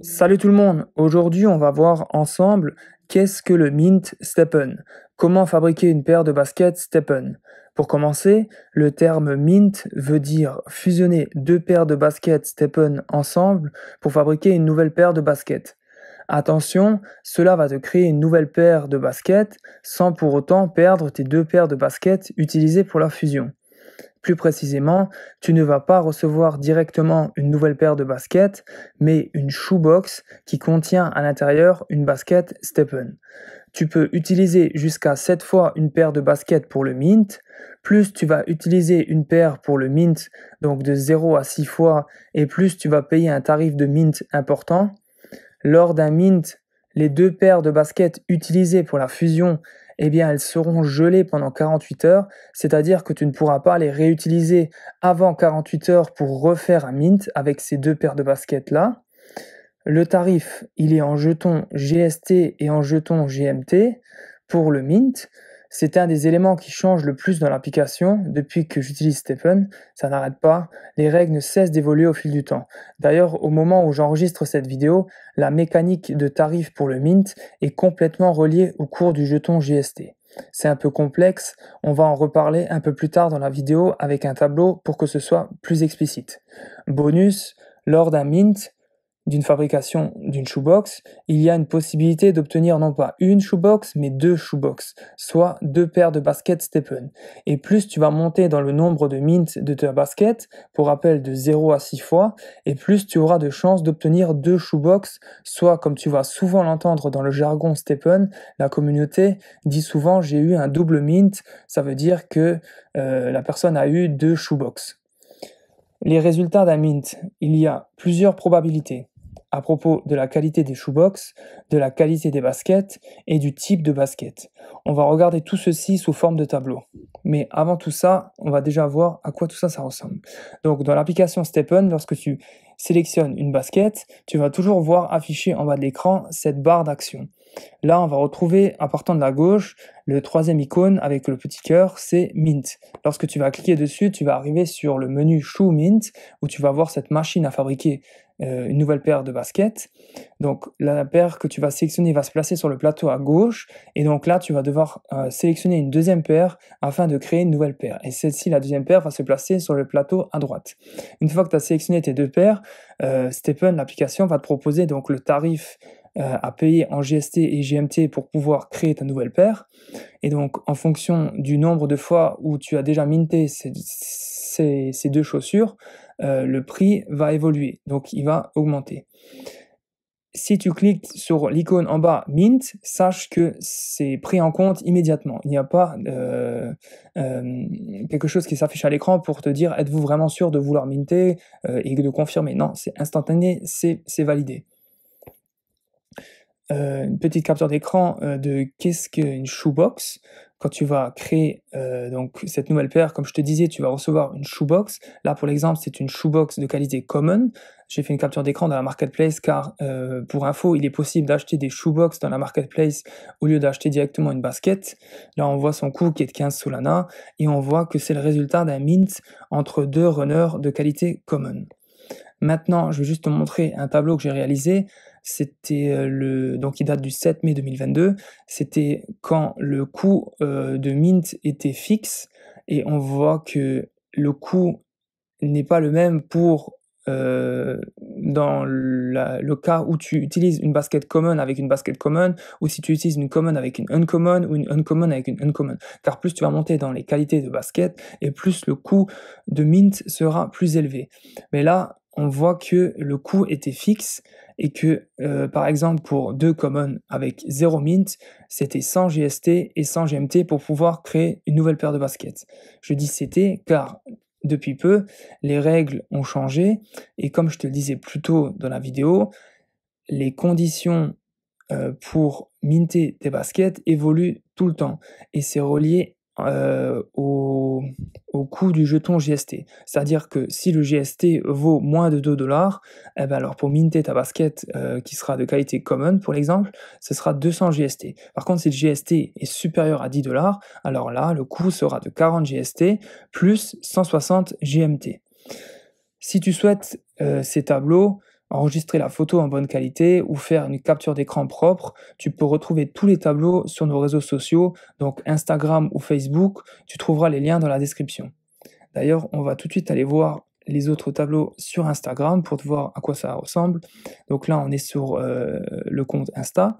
Salut tout le monde, aujourd'hui on va voir ensemble qu'est-ce que le mint Steppen, comment fabriquer une paire de baskets Steppen. Pour commencer, le terme mint veut dire fusionner deux paires de baskets Steppen ensemble pour fabriquer une nouvelle paire de baskets. Attention, cela va te créer une nouvelle paire de baskets sans pour autant perdre tes deux paires de baskets utilisées pour la fusion. Plus précisément, tu ne vas pas recevoir directement une nouvelle paire de baskets, mais une shoebox qui contient à l'intérieur une basket Steppen. Tu peux utiliser jusqu'à 7 fois une paire de baskets pour le mint, plus tu vas utiliser une paire pour le mint, donc de 0 à 6 fois, et plus tu vas payer un tarif de mint important. Lors d'un mint, les deux paires de baskets utilisées pour la fusion eh bien, elles seront gelées pendant 48 heures, c'est-à-dire que tu ne pourras pas les réutiliser avant 48 heures pour refaire un mint avec ces deux paires de baskets-là. Le tarif, il est en jetons GST et en jetons GMT pour le mint. C'est un des éléments qui change le plus dans l'application depuis que j'utilise Stephen. Ça n'arrête pas. Les règles ne cessent d'évoluer au fil du temps. D'ailleurs, au moment où j'enregistre cette vidéo, la mécanique de tarif pour le mint est complètement reliée au cours du jeton GST. C'est un peu complexe, on va en reparler un peu plus tard dans la vidéo avec un tableau pour que ce soit plus explicite. Bonus, lors d'un mint, d'une fabrication d'une shoebox, il y a une possibilité d'obtenir non pas une shoebox, mais deux shoebox, soit deux paires de baskets Stephen. Et plus tu vas monter dans le nombre de mints de ta basket, pour rappel de 0 à 6 fois, et plus tu auras de chances d'obtenir deux shoebox, soit comme tu vas souvent l'entendre dans le jargon Steppen, la communauté dit souvent j'ai eu un double mint, ça veut dire que euh, la personne a eu deux shoebox. Les résultats d'un mint, il y a plusieurs probabilités à propos de la qualité des shoebox, de la qualité des baskets et du type de basket. On va regarder tout ceci sous forme de tableau. Mais avant tout ça, on va déjà voir à quoi tout ça, ça ressemble. Donc dans l'application stephen lorsque tu sélectionnes une basket, tu vas toujours voir afficher en bas de l'écran cette barre d'action. Là, on va retrouver, à partant de la gauche, le troisième icône avec le petit cœur, c'est Mint. Lorsque tu vas cliquer dessus, tu vas arriver sur le menu Shoe Mint, où tu vas voir cette machine à fabriquer euh, une nouvelle paire de baskets. Donc la paire que tu vas sélectionner va se placer sur le plateau à gauche et donc là tu vas devoir euh, sélectionner une deuxième paire afin de créer une nouvelle paire. Et celle-ci, la deuxième paire, va se placer sur le plateau à droite. Une fois que tu as sélectionné tes deux paires, euh, Stephen, l'application va te proposer donc le tarif euh, à payer en GST et GMT pour pouvoir créer ta nouvelle paire. Et donc, en fonction du nombre de fois où tu as déjà minté ces, deux chaussures, euh, le prix va évoluer, donc il va augmenter. Si tu cliques sur l'icône en bas Mint, sache que c'est pris en compte immédiatement. Il n'y a pas euh, quelque chose qui s'affiche à l'écran pour te dire êtes-vous vraiment sûr de vouloir minter et de confirmer. Non, c'est instantané, c'est validé. Euh, une petite capture d'écran euh, de qu'est-ce qu'une shoebox. Quand tu vas créer euh, cette nouvelle paire, comme je te disais, tu vas recevoir une shoebox. Là, pour l'exemple, c'est une shoebox de qualité common. J'ai fait une capture d'écran dans la marketplace car, pour info, il est possible d'acheter des shoebox dans la marketplace au lieu d'acheter directement une basket. Là, on voit son coût qui est de 15 Solana et on voit que c'est le résultat d'un mint entre deux runners de qualité common. Maintenant, je vais juste te montrer un tableau que j'ai réalisé. C'était euh, le donc il date du 7 mai 2022. C'était quand le coût euh, de mint était fixe et on voit que le coût n'est pas le même pour euh, dans le cas où tu utilises une basket common avec une basket common, ou si tu utilises une common avec une uncommon, ou une uncommon avec une uncommon. Car plus tu vas monter dans les qualités de basket, et plus le coût de mint sera plus élevé. Mais là, on voit que le coût était fixe et que, euh, par exemple, pour deux commons avec zéro mint, c'était 100 GST et 100 GMT pour pouvoir créer une nouvelle paire de baskets. Je dis c'était car depuis peu, les règles ont changé et comme je te le disais plus tôt dans la vidéo, les conditions euh, pour minter des baskets évoluent tout le temps et c'est relié euh, au coût du jeton GST. C'est-à-dire que si le GST vaut moins de 2 dollars, eh ben alors pour minter ta basket euh, qui sera de qualité common, pour l'exemple, ce sera 200 GST. Par contre, si le GST est supérieur à 10 dollars, alors là, le coût sera de 40 GST plus 160 GMT. Si tu souhaites euh, ces tableaux, enregistrer la photo en bonne qualité ou faire une capture d'écran propre. Tu peux retrouver tous les tableaux sur nos réseaux sociaux, donc Instagram ou Facebook. Tu trouveras les liens dans la description. D'ailleurs, on va tout de suite aller voir les autres tableaux sur Instagram pour te voir à quoi ça ressemble. Donc là, on est sur euh, le compte Insta.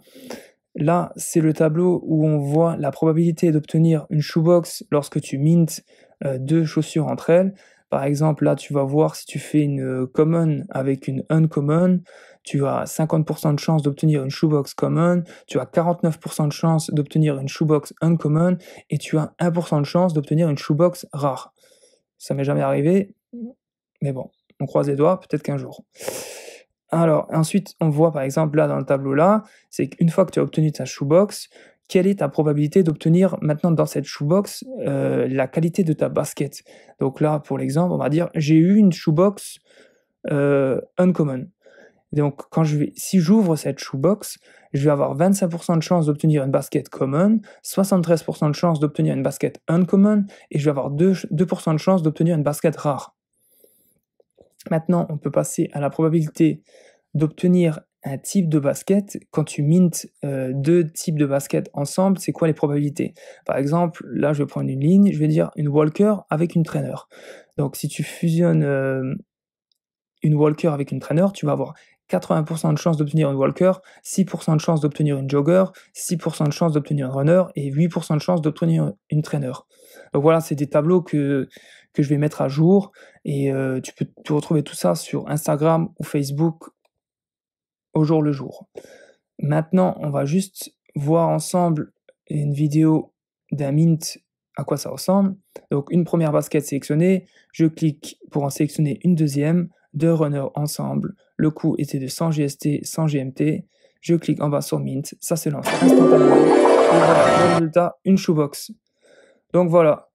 Là, c'est le tableau où on voit la probabilité d'obtenir une shoebox lorsque tu mintes euh, deux chaussures entre elles. Par exemple, là, tu vas voir si tu fais une euh, common avec une uncommon, tu as 50% de chance d'obtenir une shoebox common, tu as 49% de chance d'obtenir une shoebox uncommon et tu as 1% de chance d'obtenir une shoebox rare. Ça m'est jamais arrivé, mais bon, on croise les doigts, peut-être qu'un jour. Alors, ensuite, on voit par exemple là dans le tableau là, c'est qu'une fois que tu as obtenu ta shoebox, quelle est ta probabilité d'obtenir maintenant dans cette shoebox euh, la qualité de ta basket Donc là, pour l'exemple, on va dire j'ai eu une shoebox euh, uncommon. Donc, quand je si j'ouvre cette shoebox, je vais avoir 25% de chance d'obtenir une basket common, 73% de chance d'obtenir une basket uncommon, et je vais avoir 2%, 2 de chance d'obtenir une basket rare. Maintenant, on peut passer à la probabilité d'obtenir un type de basket. Quand tu mintes euh, deux types de baskets ensemble, c'est quoi les probabilités Par exemple, là, je vais prendre une ligne, je vais dire une walker avec une trainer. Donc, si tu fusionnes euh, une walker avec une trainer, tu vas avoir 80% de chance d'obtenir une walker, 6% de chance d'obtenir une jogger, 6% de chance d'obtenir un runner et 8% de chance d'obtenir une trainer. Donc voilà, c'est des tableaux que, je vais mettre à jour et euh, tu peux retrouver tout ça sur Instagram ou Facebook au jour le jour. Maintenant, on va juste voir ensemble une vidéo d'un mint à quoi ça ressemble. Donc une première basket sélectionnée, je clique pour en sélectionner une deuxième, deux runners ensemble, le coût était de 100 GST, 100 GMT. Je clique en bas sur Mint, ça se lance instantanément. Et voilà, résultat, une shoebox. Donc voilà.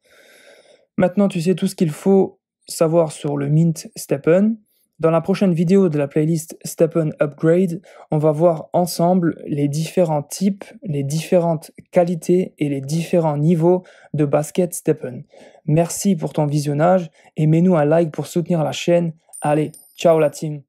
Maintenant, tu sais tout ce qu'il faut savoir sur le Mint Steppen. Dans la prochaine vidéo de la playlist Steppen Upgrade, on va voir ensemble les différents types, les différentes qualités et les différents niveaux de basket Steppen. Merci pour ton visionnage et mets-nous un like pour soutenir la chaîne. Allez, ciao la team